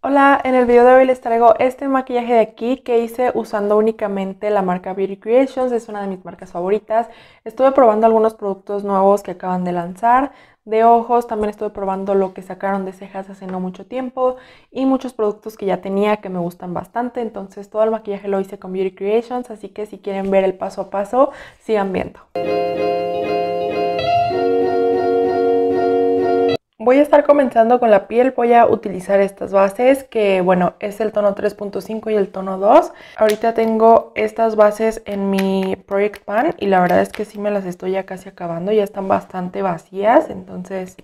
Hola, en el video de hoy les traigo este maquillaje de aquí que hice usando únicamente la marca Beauty Creations, es una de mis marcas favoritas. Estuve probando algunos productos nuevos que acaban de lanzar, de ojos, también estuve probando lo que sacaron de cejas hace no mucho tiempo y muchos productos que ya tenía que me gustan bastante, entonces todo el maquillaje lo hice con Beauty Creations, así que si quieren ver el paso a paso, sigan viendo. Voy a estar comenzando con la piel, voy a utilizar estas bases que bueno es el tono 3.5 y el tono 2. Ahorita tengo estas bases en mi Project Pan y la verdad es que sí me las estoy ya casi acabando, ya están bastante vacías, entonces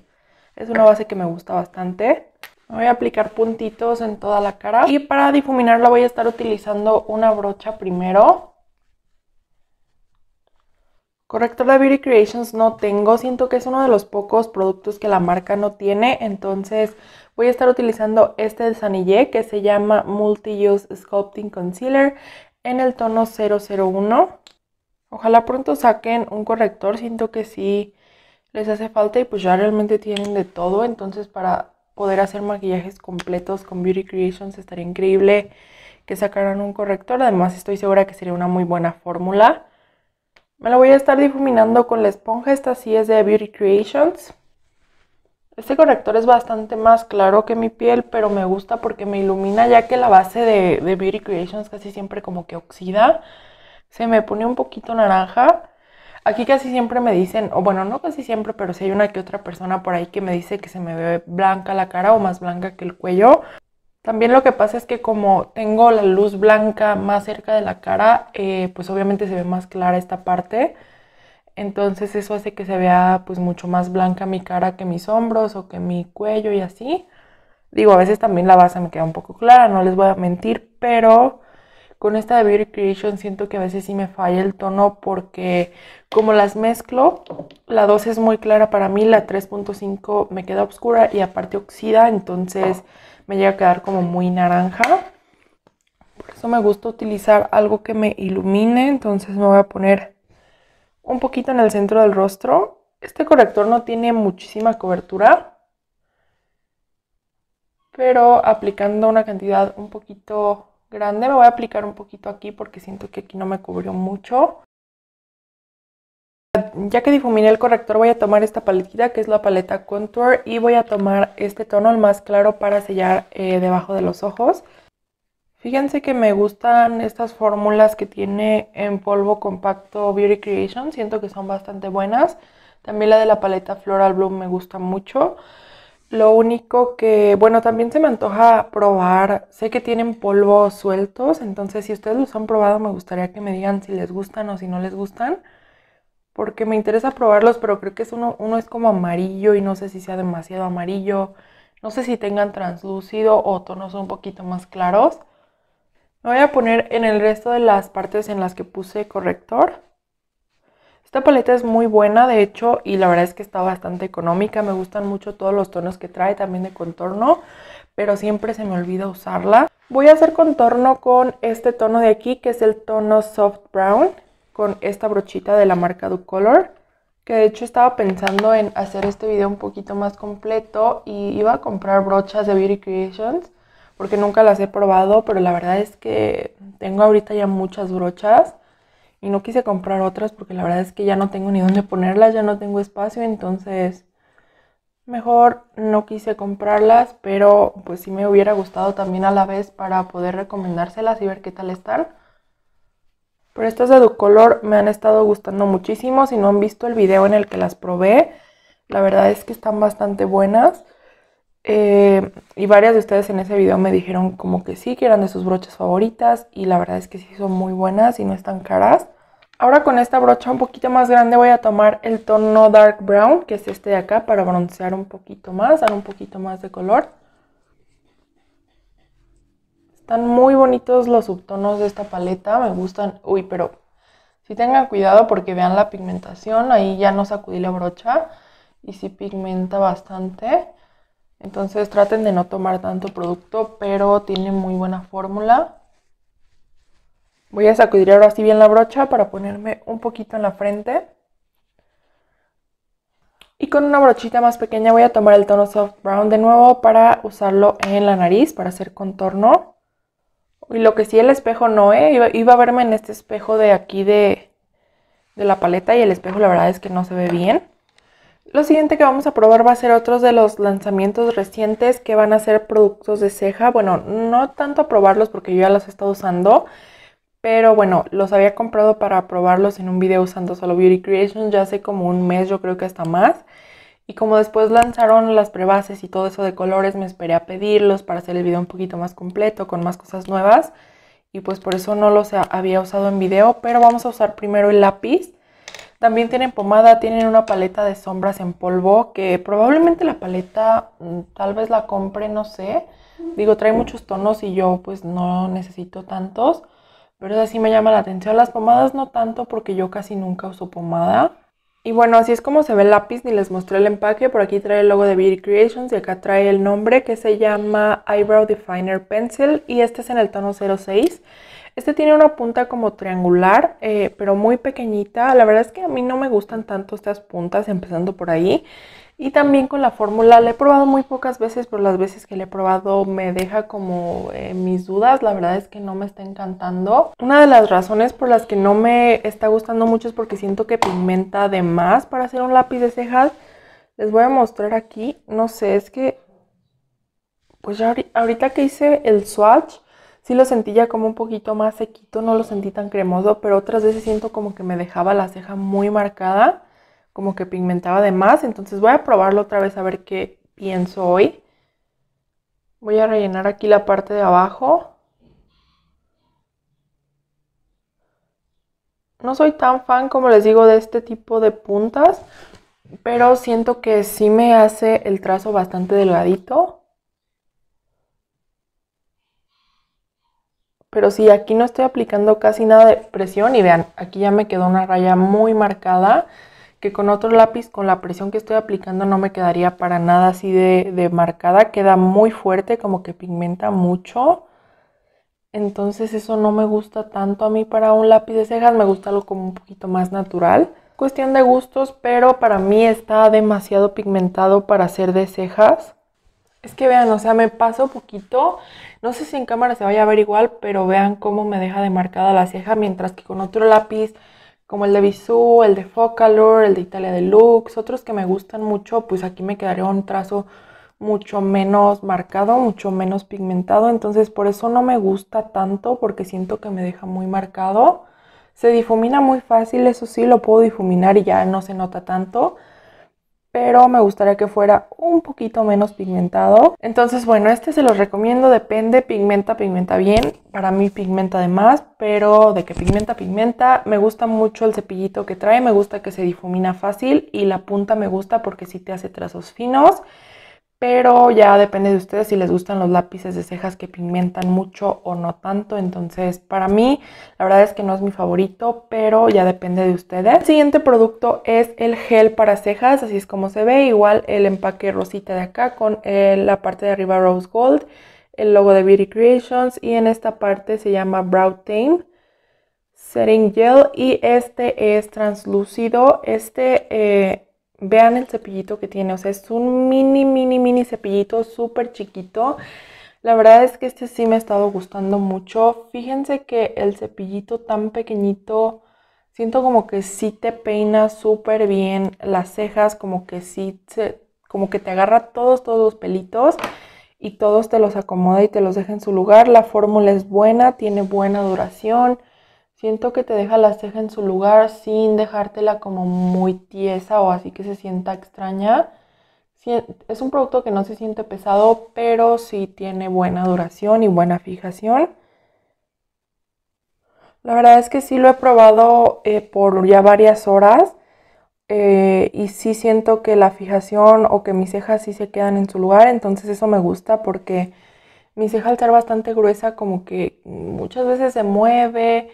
es una base que me gusta bastante. Voy a aplicar puntitos en toda la cara y para difuminarla voy a estar utilizando una brocha primero Corrector de Beauty Creations no tengo. Siento que es uno de los pocos productos que la marca no tiene. Entonces voy a estar utilizando este de Sanillé que se llama Multi-Use Sculpting Concealer en el tono 001. Ojalá pronto saquen un corrector. Siento que sí les hace falta y pues ya realmente tienen de todo. Entonces para poder hacer maquillajes completos con Beauty Creations estaría increíble que sacaran un corrector. Además estoy segura que sería una muy buena fórmula. Me lo voy a estar difuminando con la esponja, esta sí es de Beauty Creations. Este corrector es bastante más claro que mi piel, pero me gusta porque me ilumina ya que la base de, de Beauty Creations casi siempre como que oxida. Se me pone un poquito naranja. Aquí casi siempre me dicen, o bueno, no casi siempre, pero si hay una que otra persona por ahí que me dice que se me ve blanca la cara o más blanca que el cuello. También lo que pasa es que como tengo la luz blanca más cerca de la cara, eh, pues obviamente se ve más clara esta parte. Entonces eso hace que se vea pues mucho más blanca mi cara que mis hombros o que mi cuello y así. Digo, a veces también la base me queda un poco clara, no les voy a mentir, pero con esta de Beauty Creation siento que a veces sí me falla el tono porque como las mezclo, la 2 es muy clara para mí, la 3.5 me queda oscura y aparte oxida, entonces me llega a quedar como muy naranja. Por eso me gusta utilizar algo que me ilumine, entonces me voy a poner un poquito en el centro del rostro. Este corrector no tiene muchísima cobertura, pero aplicando una cantidad un poquito grande, me voy a aplicar un poquito aquí porque siento que aquí no me cubrió mucho. Ya que difuminé el corrector voy a tomar esta paletita que es la paleta Contour y voy a tomar este tono el más claro para sellar eh, debajo de los ojos. Fíjense que me gustan estas fórmulas que tiene en polvo compacto Beauty Creation, siento que son bastante buenas. También la de la paleta Floral Bloom me gusta mucho. Lo único que, bueno, también se me antoja probar, sé que tienen polvos sueltos, entonces si ustedes los han probado me gustaría que me digan si les gustan o si no les gustan porque me interesa probarlos, pero creo que uno, uno es como amarillo y no sé si sea demasiado amarillo. No sé si tengan translúcido o tonos un poquito más claros. Me voy a poner en el resto de las partes en las que puse corrector. Esta paleta es muy buena, de hecho, y la verdad es que está bastante económica. Me gustan mucho todos los tonos que trae, también de contorno, pero siempre se me olvida usarla. Voy a hacer contorno con este tono de aquí, que es el tono Soft Brown con esta brochita de la marca Ducolor, que de hecho estaba pensando en hacer este video un poquito más completo y iba a comprar brochas de Beauty Creations porque nunca las he probado, pero la verdad es que tengo ahorita ya muchas brochas y no quise comprar otras porque la verdad es que ya no tengo ni dónde ponerlas, ya no tengo espacio, entonces mejor no quise comprarlas, pero pues sí me hubiera gustado también a la vez para poder recomendárselas y ver qué tal están. Pero estas de Color me han estado gustando muchísimo. Si no han visto el video en el que las probé, la verdad es que están bastante buenas. Eh, y varias de ustedes en ese video me dijeron como que sí, que eran de sus brochas favoritas. Y la verdad es que sí son muy buenas y no están caras. Ahora con esta brocha un poquito más grande voy a tomar el tono Dark Brown, que es este de acá, para broncear un poquito más, dar un poquito más de color. Están muy bonitos los subtonos de esta paleta, me gustan. Uy, pero si tengan cuidado porque vean la pigmentación, ahí ya no sacudí la brocha y sí pigmenta bastante. Entonces traten de no tomar tanto producto, pero tiene muy buena fórmula. Voy a sacudir ahora sí bien la brocha para ponerme un poquito en la frente. Y con una brochita más pequeña voy a tomar el tono Soft Brown de nuevo para usarlo en la nariz, para hacer contorno. Y lo que sí el espejo no, eh, iba, a verme en este espejo de aquí de, de la paleta y el espejo la verdad es que no se ve bien. Lo siguiente que vamos a probar va a ser otros de los lanzamientos recientes que van a ser productos de ceja. Bueno, no tanto probarlos porque yo ya los he estado usando, pero bueno, los había comprado para probarlos en un video usando solo Beauty Creations ya hace como un mes, yo creo que hasta más. Y como después lanzaron las prebases y todo eso de colores, me esperé a pedirlos para hacer el video un poquito más completo, con más cosas nuevas. Y pues por eso no los había usado en video, pero vamos a usar primero el lápiz. También tienen pomada, tienen una paleta de sombras en polvo, que probablemente la paleta mm, tal vez la compre, no sé. Digo, trae muchos tonos y yo pues no necesito tantos. Pero así me llama la atención. Las pomadas no tanto porque yo casi nunca uso pomada. Y bueno, así es como se ve el lápiz, ni les mostré el empaque. Por aquí trae el logo de Beauty Creations y acá trae el nombre que se llama Eyebrow Definer Pencil y este es en el tono 06. Este tiene una punta como triangular, eh, pero muy pequeñita. La verdad es que a mí no me gustan tanto estas puntas, empezando por ahí. Y también con la fórmula, la he probado muy pocas veces, pero las veces que la he probado me deja como eh, mis dudas. La verdad es que no me está encantando. Una de las razones por las que no me está gustando mucho es porque siento que pigmenta de más para hacer un lápiz de cejas. Les voy a mostrar aquí, no sé, es que pues ahorita que hice el swatch, sí lo sentí ya como un poquito más sequito, no lo sentí tan cremoso, pero otras veces siento como que me dejaba la ceja muy marcada como que pigmentaba de más. Entonces voy a probarlo otra vez a ver qué pienso hoy. Voy a rellenar aquí la parte de abajo. No soy tan fan, como les digo, de este tipo de puntas, pero siento que sí me hace el trazo bastante delgadito. Pero sí, aquí no estoy aplicando casi nada de presión y vean, aquí ya me quedó una raya muy marcada que con otro lápiz, con la presión que estoy aplicando, no me quedaría para nada así de, de marcada. Queda muy fuerte, como que pigmenta mucho. Entonces eso no me gusta tanto a mí para un lápiz de cejas, me gusta algo como un poquito más natural. Cuestión de gustos, pero para mí está demasiado pigmentado para hacer de cejas. Es que vean, o sea, me paso poquito, no sé si en cámara se vaya a ver igual, pero vean cómo me deja demarcada la ceja, mientras que con otro lápiz como el de Bisú, el de Focalor, el de Italia Deluxe, otros que me gustan mucho, pues aquí me quedaría un trazo mucho menos marcado, mucho menos pigmentado, entonces por eso no me gusta tanto porque siento que me deja muy marcado. Se difumina muy fácil, eso sí, lo puedo difuminar y ya no se nota tanto, pero me gustaría que fuera un poquito menos pigmentado. Entonces, bueno, este se los recomiendo, depende, pigmenta, pigmenta bien. Para mí pigmenta de más, pero de que pigmenta, pigmenta. Me gusta mucho el cepillito que trae, me gusta que se difumina fácil y la punta me gusta porque sí te hace trazos finos pero ya depende de ustedes si les gustan los lápices de cejas que pigmentan mucho o no tanto. Entonces, para mí, la verdad es que no es mi favorito, pero ya depende de ustedes. El siguiente producto es el gel para cejas, así es como se ve. Igual el empaque rosita de acá con eh, la parte de arriba rose gold, el logo de Beauty Creations y en esta parte se llama Brow Tame. Setting Gel y este es translúcido. Este eh, Vean el cepillito que tiene, o sea, es un mini, mini, mini cepillito súper chiquito. La verdad es que este sí me ha estado gustando mucho. Fíjense que el cepillito tan pequeñito, siento como que sí te peina súper bien las cejas, como que sí, como que te agarra todos, todos los pelitos y todos te los acomoda y te los deja en su lugar. La fórmula es buena, tiene buena duración. Siento que te deja la ceja en su lugar sin dejártela como muy tiesa o así que se sienta extraña. Es un producto que no se siente pesado, pero sí tiene buena duración y buena fijación. La verdad es que sí lo he probado eh, por ya varias horas eh, y sí siento que la fijación o que mis cejas sí se quedan en su lugar, entonces eso me gusta porque mi ceja al ser bastante gruesa como que muchas veces se mueve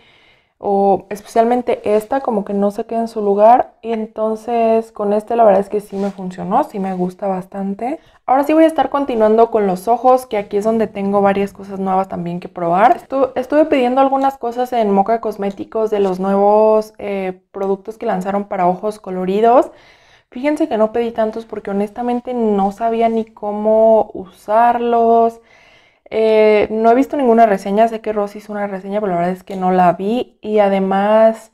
o especialmente esta, como que no se queda en su lugar. Y entonces con este la verdad es que sí me funcionó, sí me gusta bastante. Ahora sí voy a estar continuando con los ojos, que aquí es donde tengo varias cosas nuevas también que probar. estuve pidiendo algunas cosas en Moca Cosméticos de los nuevos eh, productos que lanzaron para ojos coloridos. Fíjense que no pedí tantos porque honestamente no sabía ni cómo usarlos. Eh, no he visto ninguna reseña, sé que Ross hizo una reseña, pero la verdad es que no la vi. Y además,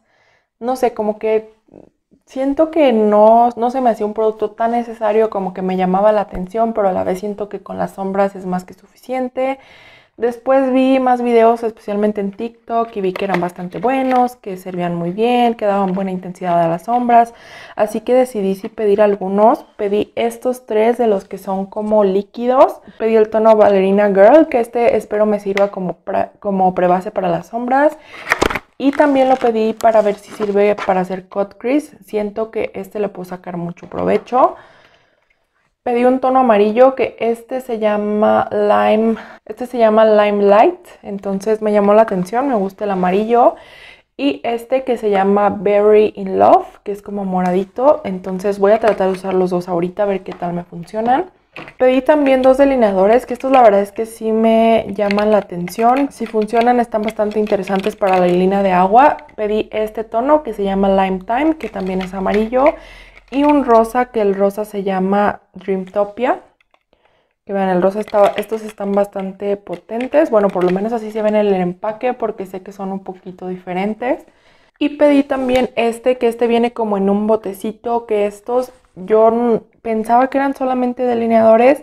no sé, como que siento que no, no se me hacía un producto tan necesario como que me llamaba la atención, pero a la vez siento que con las sombras es más que suficiente. Después vi más videos, especialmente en TikTok, y vi que eran bastante buenos, que servían muy bien, que daban buena intensidad a las sombras. Así que decidí pedir algunos. Pedí estos tres de los que son como líquidos. Pedí el tono Ballerina Girl, que este espero me sirva como, como prebase para las sombras. Y también lo pedí para ver si sirve para hacer cut crease. Siento que este le puedo sacar mucho provecho. Pedí un tono amarillo que este se llama Lime, este se llama Lime Light, entonces me llamó la atención, me gusta el amarillo. Y este que se llama Berry in Love, que es como moradito, entonces voy a tratar de usar los dos ahorita a ver qué tal me funcionan. Pedí también dos delineadores, que estos la verdad es que sí me llaman la atención. Si funcionan están bastante interesantes para la línea de agua. Pedí este tono que se llama Lime Time, que también es amarillo y un rosa, que el rosa se llama Dreamtopia. Que vean, el rosa estaba... estos están bastante potentes. Bueno, por lo menos así se ven en el empaque porque sé que son un poquito diferentes. Y pedí también este, que este viene como en un botecito, que estos yo pensaba que eran solamente delineadores,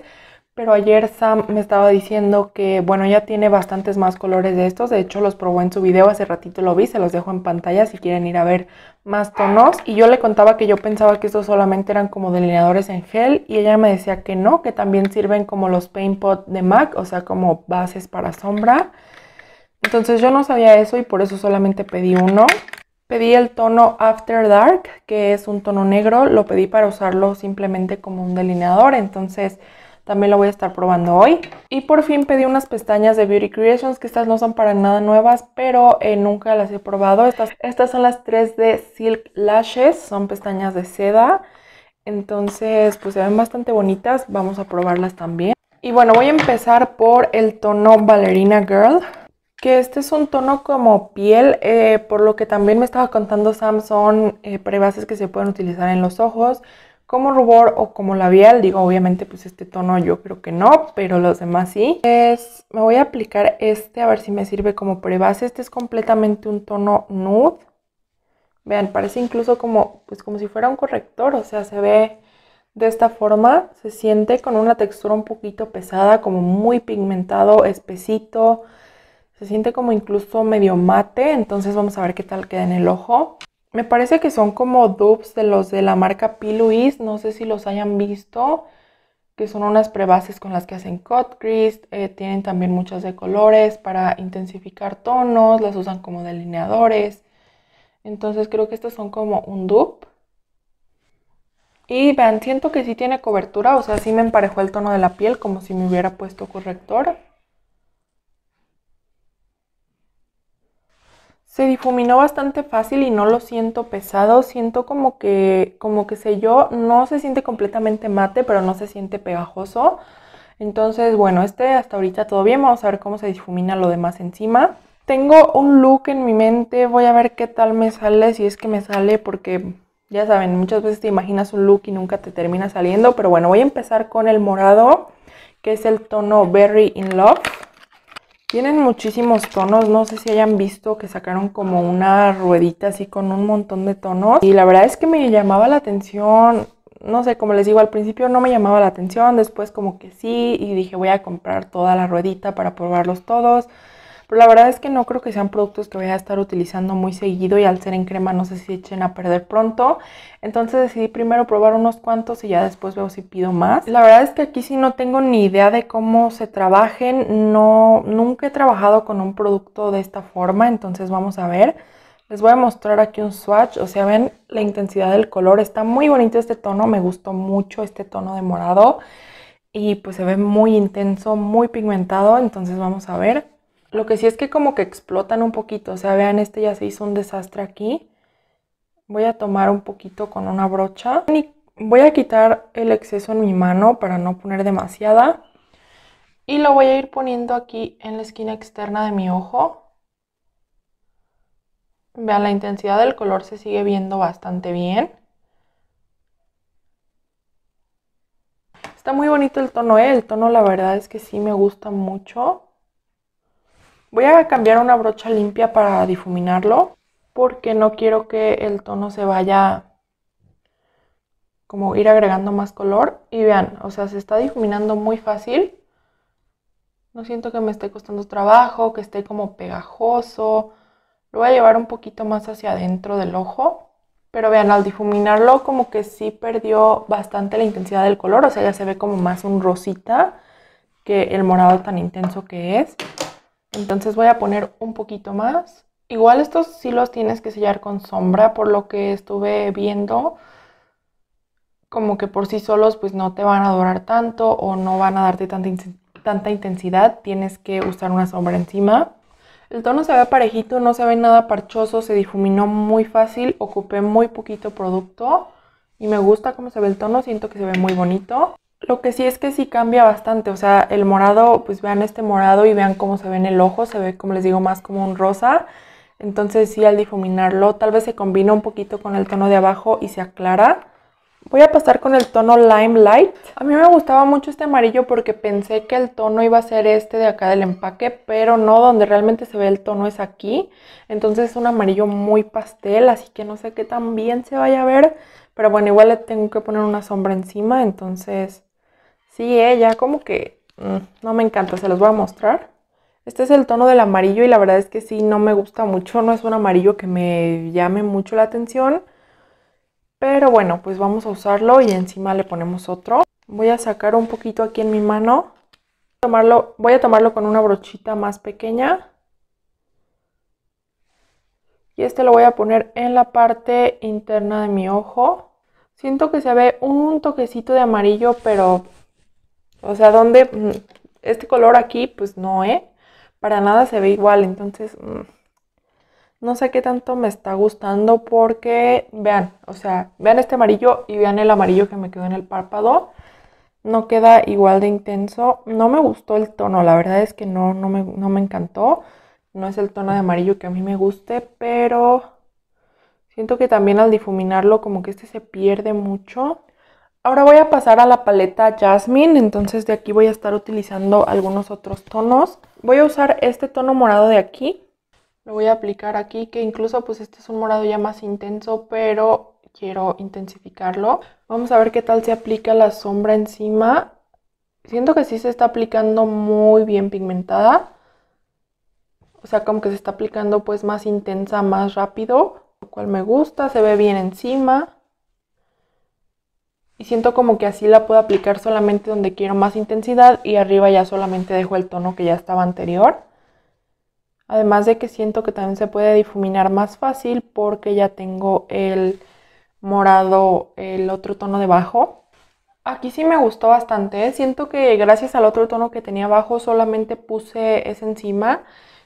pero ayer Sam me estaba diciendo que, bueno, ya tiene bastantes más colores de estos. De hecho, los probó en su video, hace ratito lo vi, se los dejo en pantalla si quieren ir a ver más tonos. Y yo le contaba que yo pensaba que estos solamente eran como delineadores en gel y ella me decía que no, que también sirven como los Paint Pot de MAC, o sea, como bases para sombra. Entonces yo no sabía eso y por eso solamente pedí uno. Pedí el tono After Dark, que es un tono negro, lo pedí para usarlo simplemente como un delineador, entonces... También lo voy a estar probando hoy. Y por fin pedí unas pestañas de Beauty Creations, que estas no son para nada nuevas, pero eh, nunca las he probado. Estas, estas son las 3D Silk Lashes, son pestañas de seda. Entonces, pues se ven bastante bonitas. Vamos a probarlas también. Y bueno, voy a empezar por el tono Ballerina Girl que este es un tono como piel, eh, por lo que también me estaba contando Samson, son eh, prebases que se pueden utilizar en los ojos, como rubor o como labial. Digo, obviamente, pues este tono yo creo que no, pero los demás sí. Es, me voy a aplicar este a ver si me sirve como prebase. Este es completamente un tono nude. Vean, parece incluso como, pues como si fuera un corrector, o sea, se ve de esta forma, se siente con una textura un poquito pesada, como muy pigmentado, espesito, se siente como incluso medio mate, entonces vamos a ver qué tal queda en el ojo me parece que son como dupes de los de la marca P. no sé si los hayan visto, que son unas prebases con las que hacen cut crease, eh, tienen también muchas de colores para intensificar tonos, las usan como delineadores. Entonces creo que estas son como un dupe. Y vean, siento que sí tiene cobertura, o sea, sí me emparejó el tono de la piel como si me hubiera puesto corrector. se difuminó bastante fácil y no lo siento pesado, siento como que, como que sé yo, no se siente completamente mate, pero no se siente pegajoso. Entonces, bueno, este hasta ahorita todo bien, vamos a ver cómo se difumina lo demás encima. Tengo un look en mi mente, voy a ver qué tal me sale, si es que me sale, porque ya saben, muchas veces te imaginas un look y nunca te termina saliendo, pero bueno, voy a empezar con el morado, que es el tono Berry in Love. Tienen muchísimos tonos, no sé si hayan visto que sacaron como una ruedita así con un montón de tonos. Y la verdad es que me llamaba la atención, no sé, como les digo, al principio no me llamaba la atención, después como que sí, y dije voy a comprar toda la ruedita para probarlos todos pero la verdad es que no creo que sean productos que voy a estar utilizando muy seguido y al ser en crema no sé si echen a perder pronto. Entonces decidí primero probar unos cuantos y ya después veo si pido más. La verdad es que aquí sí no tengo ni idea de cómo se trabajen, no, nunca he trabajado con un producto de esta forma, entonces vamos a ver. Les voy a mostrar aquí un swatch, o sea, ven la intensidad del color, está muy bonito este tono, me gustó mucho este tono de morado y pues se ve muy intenso, muy pigmentado, entonces vamos a ver. Lo que sí es que como que explotan un poquito. O sea, vean, este ya se hizo un desastre aquí. Voy a tomar un poquito con una brocha. Voy a quitar el exceso en mi mano para no poner demasiada. Y lo voy a ir poniendo aquí en la esquina externa de mi ojo. Vean, la intensidad del color se sigue viendo bastante bien. Está muy bonito el tono, ¿eh? El tono la verdad es que sí me gusta mucho. Voy a cambiar una brocha limpia para difuminarlo porque no quiero que el tono se vaya como ir agregando más color. Y vean, o sea, se está difuminando muy fácil. No siento que me esté costando trabajo, que esté como pegajoso. Lo voy a llevar un poquito más hacia adentro del ojo. Pero vean, al difuminarlo como que sí perdió bastante la intensidad del color. O sea, ya se ve como más un rosita que el morado tan intenso que es. Entonces voy a poner un poquito más. Igual estos sí los tienes que sellar con sombra, por lo que estuve viendo, como que por sí solos pues no te van a dorar tanto o no van a darte tanta, tanta intensidad, tienes que usar una sombra encima. El tono se ve parejito, no se ve nada parchoso, se difuminó muy fácil, ocupé muy poquito producto y me gusta cómo se ve el tono, siento que se ve muy bonito. Lo que sí es que sí cambia bastante, o sea, el morado, pues vean este morado y vean cómo se ve en el ojo, se ve como les digo más como un rosa, entonces sí al difuminarlo tal vez se combina un poquito con el tono de abajo y se aclara. Voy a pasar con el tono Lime Light. A mí me gustaba mucho este amarillo porque pensé que el tono iba a ser este de acá del empaque, pero no, donde realmente se ve el tono es aquí. Entonces es un amarillo muy pastel, así que no sé qué tan bien se vaya a ver. Pero bueno, igual le tengo que poner una sombra encima, entonces Sí, ella eh, como que mm, no me encanta, se los voy a mostrar. Este es el tono del amarillo y la verdad es que sí, no me gusta mucho, no es un amarillo que me llame mucho la atención. Pero bueno, pues vamos a usarlo y encima le ponemos otro. Voy a sacar un poquito aquí en mi mano. Tomarlo, voy a tomarlo con una brochita más pequeña. Y este lo voy a poner en la parte interna de mi ojo. Siento que se ve un toquecito de amarillo, pero o sea, donde mm, este color aquí, pues no, ¿eh? Para nada se ve igual, entonces mm, no sé qué tanto me está gustando porque, vean, o sea, vean este amarillo y vean el amarillo que me quedó en el párpado. No queda igual de intenso. No me gustó el tono, la verdad es que no, no, me, me encantó. No es el tono de amarillo que a mí me guste, pero siento que también al difuminarlo como que este se pierde mucho. Ahora voy a pasar a la paleta Jasmine, entonces de aquí voy a estar utilizando algunos otros tonos. Voy a usar este tono morado de aquí, lo voy a aplicar aquí, que incluso pues este es un morado ya más intenso, pero quiero intensificarlo. Vamos a ver qué tal se aplica la sombra encima. Siento que sí se está aplicando muy bien pigmentada. O sea, como que se está aplicando pues más intensa, más rápido, lo cual me gusta, se ve bien encima y siento como que así la puedo aplicar solamente donde quiero más intensidad y arriba ya solamente dejo el tono que ya estaba anterior. Además de que siento que también se puede difuminar más fácil porque ya tengo el morado, el otro tono debajo. Aquí sí me gustó bastante, siento que gracias al otro tono que tenía abajo solamente puse ese encima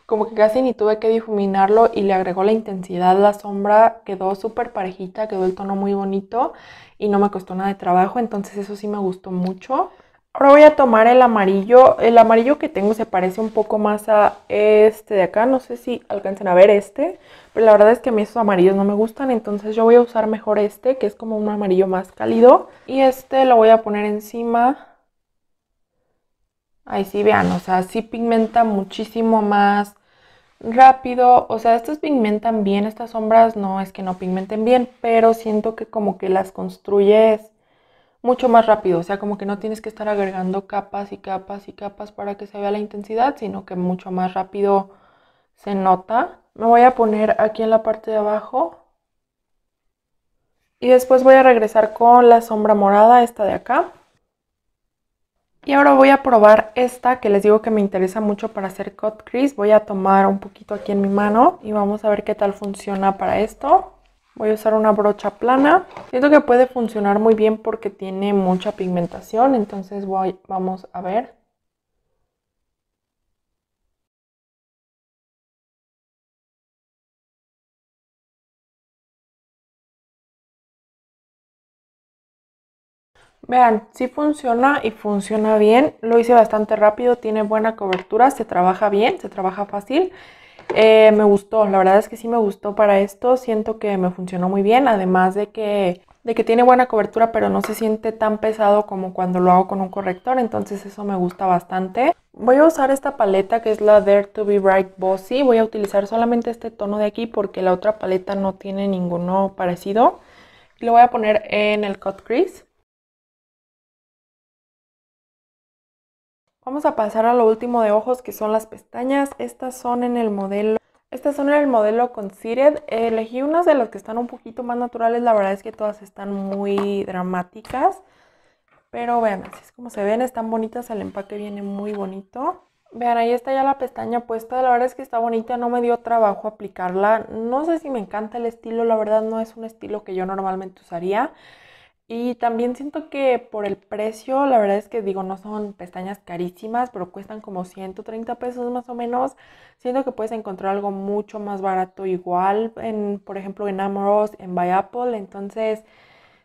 como que casi ni tuve que difuminarlo y le agregó la intensidad, la sombra quedó súper parejita, quedó el tono muy bonito y no me costó nada de trabajo, entonces eso sí me gustó mucho. Ahora voy a tomar el amarillo, el amarillo que tengo se parece un poco más a este de acá, no sé si alcancen a ver este, pero la verdad es que a mí esos amarillos no me gustan, entonces yo voy a usar mejor este, que es como un amarillo más cálido, y este lo voy a poner encima Ahí sí vean, o sea, sí pigmenta muchísimo más rápido. O sea, estas pigmentan bien, estas sombras no es que no pigmenten bien, pero siento que como que las construyes mucho más rápido. O sea, como que no tienes que estar agregando capas y capas y capas para que se vea la intensidad, sino que mucho más rápido se nota. Me voy a poner aquí en la parte de abajo. Y después voy a regresar con la sombra morada, esta de acá. Y ahora voy a probar esta que les digo que me interesa mucho para hacer cut crease. Voy a tomar un poquito aquí en mi mano y vamos a ver qué tal funciona para esto. Voy a usar una brocha plana. Siento que puede funcionar muy bien porque tiene mucha pigmentación, entonces voy, vamos a ver. Vean, sí funciona y funciona bien. Lo hice bastante rápido, tiene buena cobertura, se trabaja bien, se trabaja fácil. Eh, me gustó, la verdad es que sí me gustó para esto. Siento que me funcionó muy bien, además de que, de que tiene buena cobertura, pero no se siente tan pesado como cuando lo hago con un corrector. Entonces eso me gusta bastante. Voy a usar esta paleta que es la Dare to be Bright Bossy. Voy a utilizar solamente este tono de aquí porque la otra paleta no tiene ninguno parecido. Lo voy a poner en el Cut Crease. Vamos a pasar a lo último de ojos que son las pestañas. Estas son en el modelo estas son el modelo Conceited. Elegí unas de las que están un poquito más naturales. La verdad es que todas están muy dramáticas. Pero vean, así es como se ven. Están bonitas. El empaque viene muy bonito. Vean, ahí está ya la pestaña puesta. La verdad es que está bonita. No me dio trabajo aplicarla. No sé si me encanta el estilo. La verdad no es un estilo que yo normalmente usaría. Y también siento que por el precio, la verdad es que digo, no son pestañas carísimas, pero cuestan como 130 pesos más o menos. Siento que puedes encontrar algo mucho más barato igual, en, por ejemplo, en Amoros en By Apple. Entonces,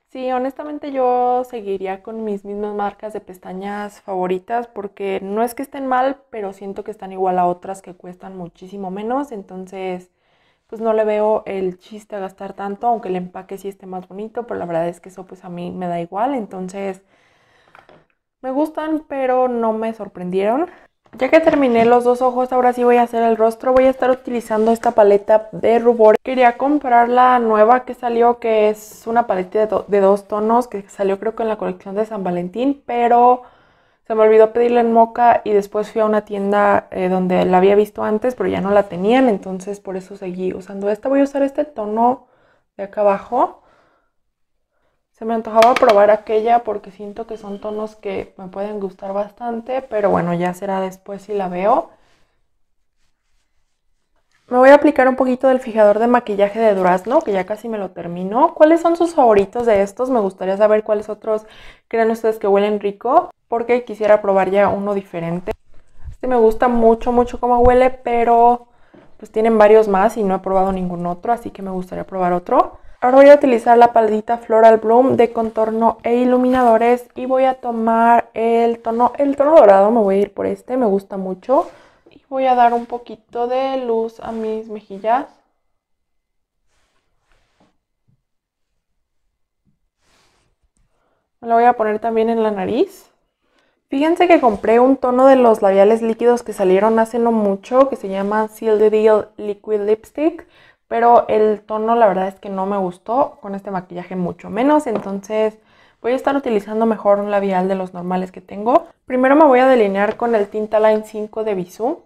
sí, honestamente yo seguiría con mis mismas marcas de pestañas favoritas porque no es que estén mal, pero siento que están igual a otras que cuestan muchísimo menos. Entonces pues no le veo el chiste a gastar tanto, aunque el empaque sí esté más bonito, pero la verdad es que eso pues a mí me da igual, entonces me gustan, pero no me sorprendieron. Ya que terminé los dos ojos, ahora sí voy a hacer el rostro. Voy a estar utilizando esta paleta de rubor. Quería comprar la nueva que salió, que es una paleta de, dos tonos, que salió creo que en la colección de San Valentín, pero se me olvidó pedirla en Moca y después fui a una tienda eh, donde la había visto antes, pero ya no la tenían, entonces por eso seguí usando esta. Voy a usar este tono de acá abajo. Se me antojaba probar aquella porque siento que son tonos que me pueden gustar bastante, pero bueno, ya será después si la veo. Me voy a aplicar un poquito del fijador de maquillaje de durazno, que ya casi me lo termino. ¿Cuáles son sus favoritos de estos? Me gustaría saber cuáles otros creen ustedes que huelen rico porque quisiera probar ya uno diferente. Este me gusta mucho, mucho cómo huele, pero pues tienen varios más y no he probado ningún otro, así que me gustaría probar otro. Ahora voy a utilizar la paladita Floral Bloom de contorno e iluminadores y voy a tomar el tono, el tono dorado, me voy a ir por este, me gusta mucho. Y voy a dar un poquito de luz a mis mejillas. Me lo voy a poner también en la nariz. Fíjense que compré un tono de los labiales líquidos que salieron hace no mucho, que se llama Seal the Deal Liquid Lipstick, pero el tono la verdad es que no me gustó, con este maquillaje mucho menos, entonces voy a estar utilizando mejor un labial de los normales que tengo. Primero me voy a delinear con el Tinta Line 5 de Bisú.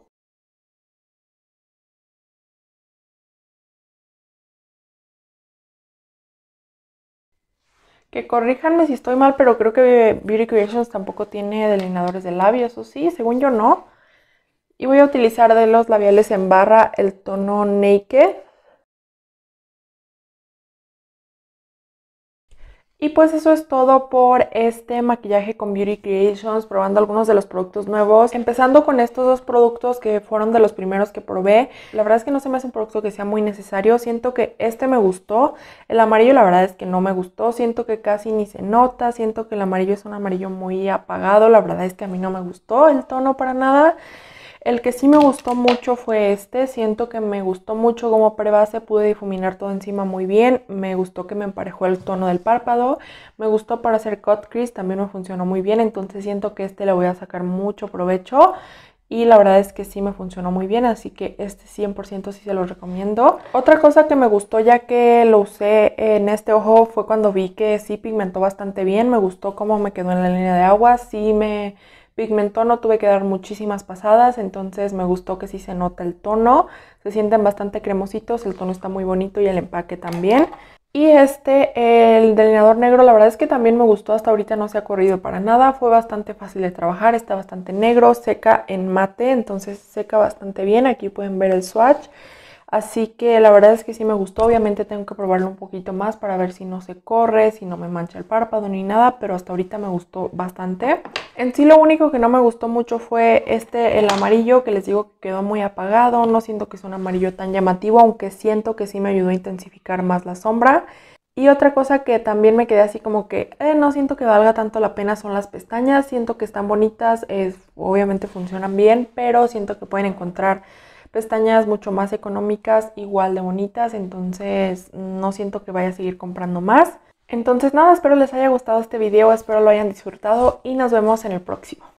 Que corríjanme si estoy mal, pero creo que Beauty Creations tampoco tiene delineadores de labios, o sí, según yo no. Y voy a utilizar de los labiales en barra el tono Naked Y pues eso es todo por este maquillaje con Beauty Creations, probando algunos de los productos nuevos. Empezando con estos dos productos que fueron de los primeros que probé. La verdad es que no se me hace un producto que sea muy necesario. Siento que este me gustó. El amarillo la verdad es que no me gustó. Siento que casi ni se nota. Siento que el amarillo es un amarillo muy apagado. La verdad es que a mí no me gustó el tono para nada. El que sí me gustó mucho fue este, siento que me gustó mucho como prebase, pude difuminar todo encima muy bien, me gustó que me emparejó el tono del párpado, me gustó para hacer cut crease, también me funcionó muy bien, entonces siento que este le voy a sacar mucho provecho y la verdad es que sí me funcionó muy bien, así que este 100% sí se lo recomiendo. Otra cosa que me gustó ya que lo usé en este ojo fue cuando vi que sí pigmentó bastante bien, me gustó cómo me quedó en la línea de agua, sí me Pigmentó, no tuve que dar muchísimas pasadas, entonces me gustó que sí se nota el tono. Se sienten bastante cremositos, el tono está muy bonito y el empaque también. Y este, el delineador negro, la verdad es que también me gustó, hasta ahorita no se ha corrido para nada, fue bastante fácil de trabajar, está bastante negro, seca en mate, entonces seca bastante bien, aquí pueden ver el swatch. Así que la verdad es que sí me gustó. Obviamente tengo que probarlo un poquito más para ver si no se corre, si no me mancha el párpado ni nada, pero hasta ahorita me gustó bastante. En sí lo único que no me gustó mucho fue este, el amarillo, que les digo que quedó muy apagado. No siento que es un amarillo tan llamativo, aunque siento que sí me ayudó a intensificar más la sombra. Y otra cosa que también me quedé así como que eh, no siento que valga tanto la pena son las pestañas, siento que están bonitas, es, obviamente funcionan bien, pero siento que pueden encontrar pestañas mucho más económicas, igual de bonitas, entonces no siento que vaya a seguir comprando más. Entonces nada, espero les haya gustado este video, espero lo hayan disfrutado y nos vemos en el próximo.